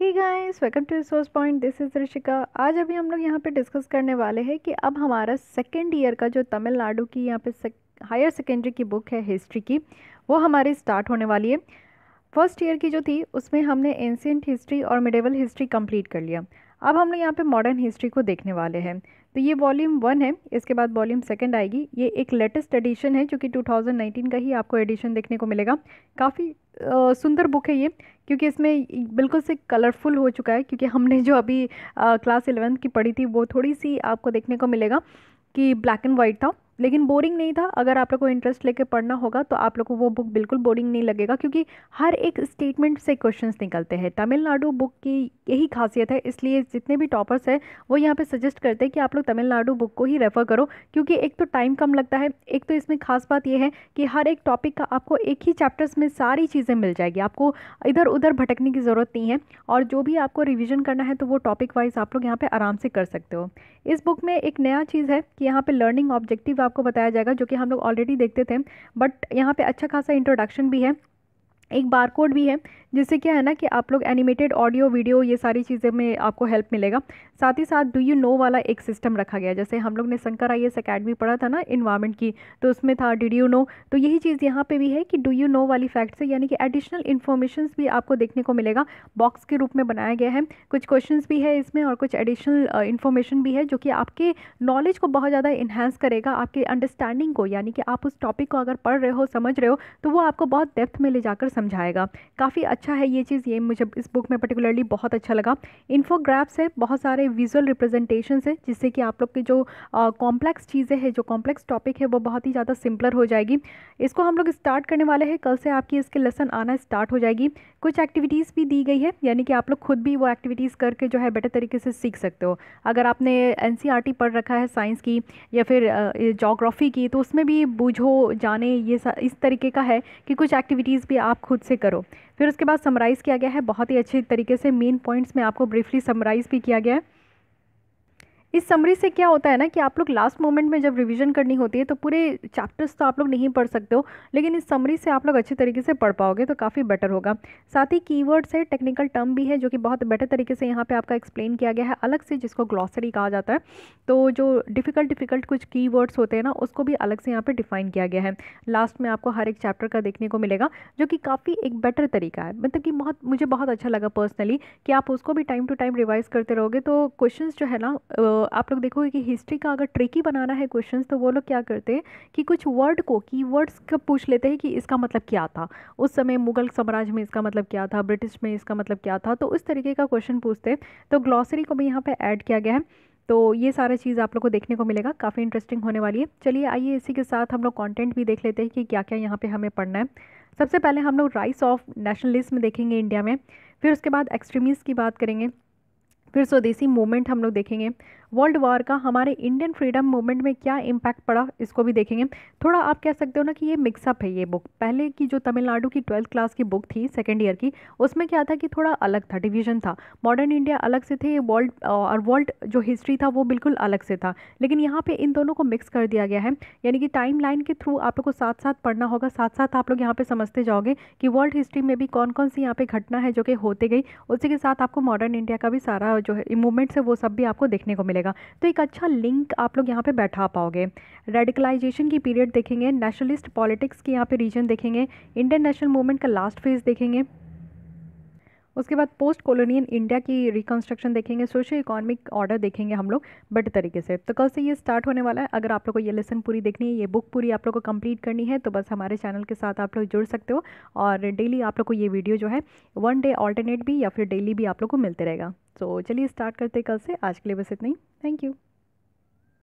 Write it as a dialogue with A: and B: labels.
A: he guys welcome to resource point this is Rishika आज अभी हम लोग यहाँ पे डिस्कस करने वाले हैं कि अब हमारा सेकेंड ईयर का जो तमिलनाडु की यहाँ पे सेक, हायर सेकेंडरी की बुक है हिस्ट्री की वो हमारी स्टार्ट होने वाली है फर्स्ट ईयर की जो थी उसमें हमने एंशियट हिस्ट्री और मिडेवल हिस्ट्री कंप्लीट कर लिया अब हम लोग यहाँ पे मॉडर्न हिस्ट्री को देखने वाले हैं तो ये वॉल्यूम वन है इसके बाद वॉल्यूम सेकंड आएगी ये एक लेटेस्ट एडिशन है जो कि 2019 का ही आपको एडिशन देखने को मिलेगा काफ़ी सुंदर बुक है ये क्योंकि इसमें बिल्कुल से कलरफुल हो चुका है क्योंकि हमने जो अभी आ, क्लास इलेवेंथ की पढ़ी थी वो थोड़ी सी आपको देखने को मिलेगा कि ब्लैक एंड वाइट था लेकिन बोरिंग नहीं था अगर आप लोग को इंटरेस्ट लेके पढ़ना होगा तो आप लोग को वो बुक बिल्कुल बोरिंग नहीं लगेगा क्योंकि हर एक स्टेटमेंट से क्वेश्चंस निकलते हैं तमिलनाडु बुक की यही खासियत है इसलिए जितने भी टॉपर्स हैं वो यहाँ पे सजेस्ट करते हैं कि आप लोग तमिलनाडु बुक को ही रेफ़र करो क्योंकि एक तो टाइम कम लगता है एक तो इसमें खास बात यह है कि हर एक टॉपिक का आपको एक ही चैप्टर्स में सारी चीज़ें मिल जाएगी आपको इधर उधर भटकने की ज़रूरत नहीं है और जो भी आपको रिविज़न करना है तो वो टॉपिक वाइज आप लोग यहाँ पर आराम से कर सकते हो इस बुक में एक नया चीज़ है कि यहाँ पर लर्निंग ऑब्जेक्टिव आपको बताया जाएगा जो कि हम लोग ऑलरेडी देखते थे बट यहाँ पे अच्छा खासा इंट्रोडक्शन भी है एक बार कोड भी है जिससे क्या है ना कि आप लोग एनिमेटेड ऑडियो वीडियो ये सारी चीज़ें में आपको हेल्प मिलेगा साथ ही साथ डू यू नो वाला एक सिस्टम रखा गया जैसे हम लोग ने शंकर आई एस अकेडमी पढ़ा था ना इन्वायरमेंट की तो उसमें था डिड यू नो तो यही चीज़ यहाँ पे भी है कि डू यू नो वाली फैक्ट से यानी कि एडिशनल इन्फॉर्मेशन भी आपको देखने को मिलेगा बॉक्स के रूप में बनाया गया है कुछ क्वेश्चन भी है इसमें और कुछ एडिशनल इन्फॉर्मेशन भी है जो कि आपके नॉलेज को बहुत ज़्यादा इन्हेंस करेगा आपके अंडरस्टैंडिंग को यानी कि आप उस टॉपिक को अगर पढ़ रहे हो समझ रहे हो तो वो आपको बहुत डेप्थ में ले जाकर समझाएगा काफ़ी अच्छा है ये चीज़ ये मुझे इस बुक में पर्टिकुलरली बहुत अच्छा लगा इन्फोग्राफ्स है बहुत सारे विजुअल रिप्रेजेंटेशन है जिससे कि आप लोग की जो कॉम्प्लेक्स चीज़ें हैं जो कॉम्प्लेक्स टॉपिक है वो बहुत ही ज़्यादा सिंपलर हो जाएगी इसको हम लोग स्टार्ट करने वाले हैं कल से आपकी इसके लेसन आना स्टार्ट हो जाएगी कुछ एक्टिविटीज़ भी दी गई है यानी कि आप लोग खुद भी वो एक्टिविटीज़ करके जो है बेटर तरीके से सीख सकते हो अगर आपने एन e पढ़ रखा है साइंस की या फिर जोग्राफ़ी की तो उसमें भी बूझो जाने ये इस तरीके का है कि कुछ एक्टिविटीज़ भी आप खुद से करो फिर उसके बाद समराइज़ किया गया है बहुत ही अच्छे तरीके से मेन पॉइंट्स में आपको ब्रीफली समराइज़ भी किया गया है इस समरी से क्या होता है ना कि आप लोग लास्ट मोमेंट में जब रिवीजन करनी होती है तो पूरे चैप्टर्स तो आप लोग नहीं पढ़ सकते हो लेकिन इस समरी से आप लोग अच्छे तरीके से पढ़ पाओगे तो काफ़ी बेटर होगा साथ ही कीवर्ड्स है टेक्निकल टर्म भी है जो कि बहुत बेटर तरीके से यहाँ पे आपका एक्सप्लेन किया गया है अलग से जिसको ग्लॉसरी कहा जाता है तो जो डिफ़िकल्ट डिफ़िकल्ट कुछ की होते हैं ना उसको भी अलग से यहाँ पर डिफ़ाइन किया गया है लास्ट में आपको हर एक चैप्टर का देखने को मिलेगा जो कि काफ़ी एक बेटर तरीका है मतलब कि बहुत मुझे बहुत अच्छा लगा पर्सनली कि आप उसको भी टाइम टू टाइम रिवाइज़ करते रहोगे तो क्वेश्चन जो है ना आप लोग देखोगे कि हिस्ट्री का अगर ट्रिकी बनाना है क्वेश्चन तो वो लोग क्या करते हैं कि कुछ वर्ड को की वर्ड्स का पूछ लेते हैं कि इसका मतलब क्या था उस समय मुगल साम्राज्य में इसका मतलब क्या था ब्रिटिश में इसका मतलब क्या था तो उस तरीके का क्वेश्चन पूछते हैं तो ग्लॉसरी को भी यहाँ पर ऐड किया गया है तो ये सारा चीज़ आप लोग को देखने को मिलेगा काफ़ी इंटरेस्टिंग होने वाली है चलिए आइए इसी के साथ हम लोग कंटेंट भी देख लेते हैं कि क्या क्या यहाँ पे हमें पढ़ना है सबसे पहले हम लोग राइस ऑफ नेशनलिज्म देखेंगे इंडिया में फिर उसके बाद एक्सट्रीमिस्ट की बात करेंगे फिर स्वदेशी मूवमेंट हम लोग देखेंगे वर्ल्ड वॉर का हमारे इंडियन फ्रीडम मूवमेंट में क्या इम्पैक्ट पड़ा इसको भी देखेंगे थोड़ा आप कह सकते हो ना कि ये मिक्सअप है ये बुक पहले की जो तमिलनाडु की ट्वेल्थ क्लास की बुक थी सेकेंड ईयर की उसमें क्या था कि थोड़ा अलग था डिवीजन था मॉडर्न इंडिया अलग से थे वर्ल्ड और वर्ल्ड जो हिस्ट्री था वो बिल्कुल अलग से था लेकिन यहाँ पर इन दोनों को मिक्स कर दिया गया है यानी कि टाइम लाइन के थ्रू आप लोग को साथ साथ पढ़ना होगा साथ साथ आप लोग यहाँ पर समझते जाओगे कि वर्ल्ड हिस्ट्री में भी कौन कौन सी यहाँ पर घटना है जो कि होते गई उसी के साथ आपको मॉडर्न इंडिया का भी सारा जो है मूवमेंट्स है वो सब भी आपको देखने को मिलेगा तो एक अच्छा लिंक आप लोग यहाँ पर बैठा पाओगे रेडिकलाइजेशन की पीरियड देखेंगे नेशनलिस्ट पॉलिटिक्स की यहाँ पर रीजन देखेंगे इंडियन नेशनल मूवमेंट का लास्ट फेज देखेंगे उसके बाद पोस्ट कॉलोनियन इंडिया की रिकन्स्ट्रक्शन देखेंगे सोशो इकोनॉमिक ऑर्डर देखेंगे हम लोग बड़े तरीके से तो कल से ये स्टार्ट होने वाला है अगर आप लोग को ये लेसन पूरी देखनी है ये बुक पूरी आप लोग को कंप्लीट करनी है तो बस हमारे चैनल के साथ आप लोग जुड़ सकते हो और डेली आप लोग को ये वीडियो जो है वन डे ऑल्टरनेट भी या फिर डेली भी आप लोग को मिलते रहेगा तो चलिए स्टार्ट करते कल से आज के लिए बस इतना ही थैंक यू